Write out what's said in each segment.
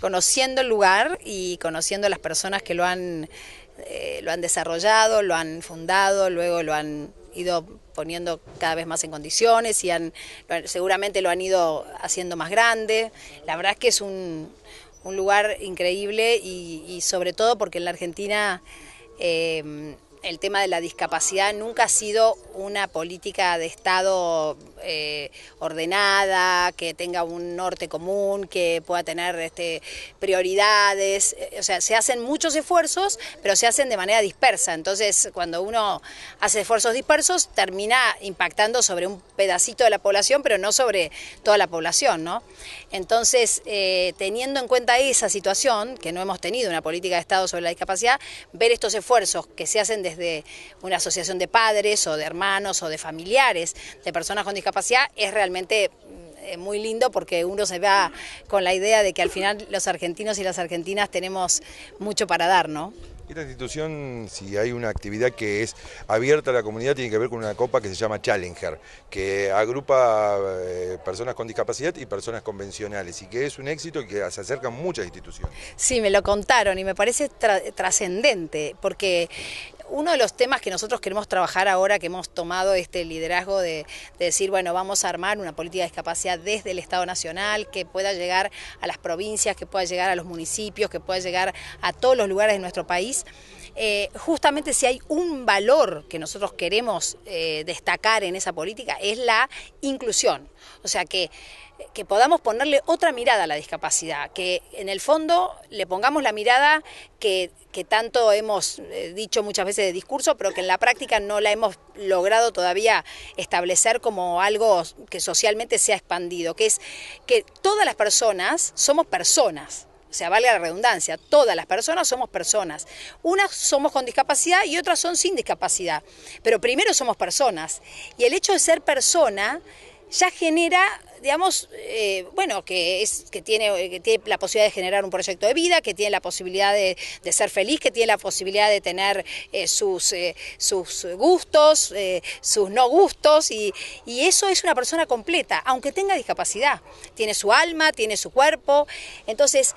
conociendo el lugar y conociendo las personas que lo han, eh, lo han desarrollado, lo han fundado, luego lo han ido poniendo cada vez más en condiciones y han, seguramente lo han ido haciendo más grande. La verdad es que es un, lugar increíble y, sobre todo porque en la Argentina eh, el tema de la discapacidad nunca ha sido una política de Estado eh, ordenada, que tenga un norte común, que pueda tener este, prioridades. Eh, o sea, se hacen muchos esfuerzos, pero se hacen de manera dispersa. Entonces, cuando uno hace esfuerzos dispersos, termina impactando sobre un pedacito de la población, pero no sobre toda la población. ¿no? Entonces, eh, teniendo en cuenta esa situación, que no hemos tenido una política de Estado sobre la discapacidad, ver estos esfuerzos que se hacen desde una asociación de padres o de hermanos o de familiares de personas con discapacidad, es realmente mm, eh, muy lindo porque uno se va con la idea de que al final los argentinos y las argentinas tenemos mucho para dar, ¿no? Esta institución, si hay una actividad que es abierta a la comunidad, tiene que ver con una copa que se llama Challenger, que agrupa eh, personas con discapacidad y personas convencionales, y que es un éxito y que se acercan muchas instituciones. Sí, me lo contaron y me parece trascendente, porque uno de los temas que nosotros queremos trabajar ahora que hemos tomado este liderazgo de, decir, bueno, vamos a armar una política de discapacidad desde el Estado Nacional que pueda llegar a las provincias, que pueda llegar a los municipios, que pueda llegar a todos los lugares de nuestro país. Eh, justamente si hay un valor que nosotros queremos eh, destacar en esa política es la inclusión. O sea, que, que podamos ponerle otra mirada a la discapacidad, que en el fondo le pongamos la mirada que, que tanto hemos eh, dicho muchas veces de discurso, pero que en la práctica no la hemos logrado todavía establecer como algo que socialmente se ha expandido, que es que todas las personas somos personas o sea, vale la redundancia, todas las personas somos personas. Unas somos con discapacidad y otras son sin discapacidad. Pero primero somos personas. Y el hecho de ser persona ya genera, digamos, eh, bueno, que, es, que, tiene, la posibilidad de generar un proyecto de vida, que tiene la posibilidad de, ser feliz, que tiene la posibilidad de tener eh, sus, eh, sus gustos, sus no gustos, y, y eso es una persona completa, aunque tenga discapacidad. Tiene su alma, tiene su cuerpo. Entonces,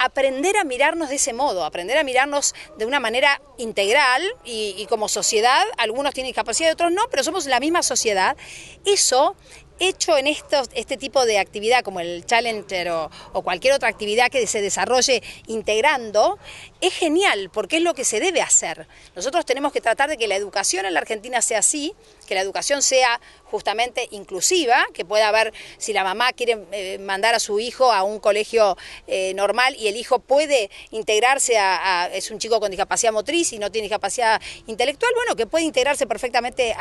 aprender a mirarnos de ese modo, aprender a mirarnos de una manera integral y, como sociedad, algunos tienen discapacidad y otros no, pero somos la misma sociedad, eso hecho en este tipo de actividad como el Challenger o, cualquier otra actividad que se desarrolle integrando, es genial porque es lo que se debe hacer. Nosotros tenemos que tratar de que la educación en la Argentina sea así, que la educación sea justamente inclusiva, que pueda haber, si la mamá quiere eh, mandar a su hijo a un colegio eh, normal y el hijo puede integrarse a, es un chico con discapacidad motriz y no tiene discapacidad intelectual, bueno, que puede integrarse perfectamente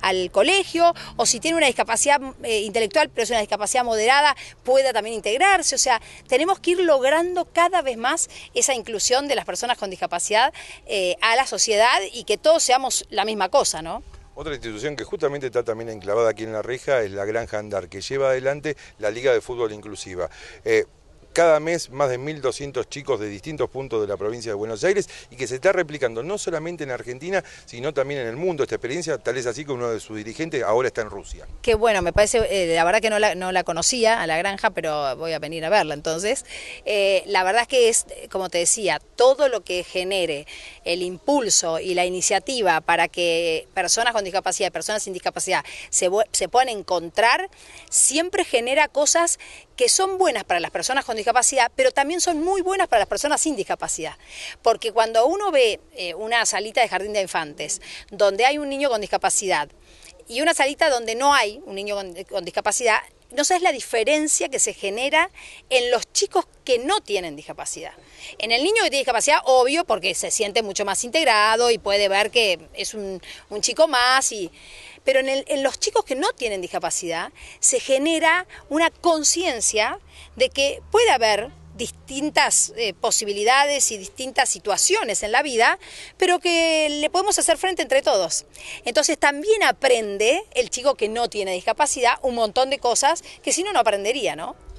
al colegio, o si tiene una discapacidad eh, intelectual pero es una discapacidad moderada, pueda también integrarse, o sea, tenemos que ir logrando cada vez más esa inclusión de la las personas con discapacidad eh, a la sociedad y que todos seamos la misma cosa, ¿no? Otra institución que justamente está también enclavada aquí en la reja es la Granja Andar, que lleva adelante la Liga de Fútbol Inclusiva. Eh, cada mes más de 1.200 chicos de distintos puntos de la provincia de Buenos Aires y que se está replicando no solamente en Argentina, sino también en el mundo. Esta experiencia, tal es así que uno de sus dirigentes ahora está en Rusia. Qué bueno, me parece, eh, la verdad que no la, no la, conocía a la granja, pero voy a venir a verla entonces. Eh, la verdad es que es, como te decía, todo lo que genere el impulso y la iniciativa para que personas con discapacidad, personas sin discapacidad se, se puedan encontrar, siempre genera cosas que son buenas para las personas con discapacidad, pero también son muy buenas para las personas sin discapacidad. Porque cuando uno ve eh, una salita de jardín de infantes donde hay un niño con discapacidad, y una salita donde no hay un niño con, discapacidad, no es la diferencia que se genera en los chicos que no tienen discapacidad. En el niño que tiene discapacidad, obvio, porque se siente mucho más integrado y puede ver que es un, un chico más y pero en, en, los chicos que no tienen discapacidad se genera una conciencia de que puede haber distintas eh, posibilidades y distintas situaciones en la vida, pero que le podemos hacer frente entre todos. Entonces también aprende el chico que no tiene discapacidad un montón de cosas que si no, no aprendería, ¿no?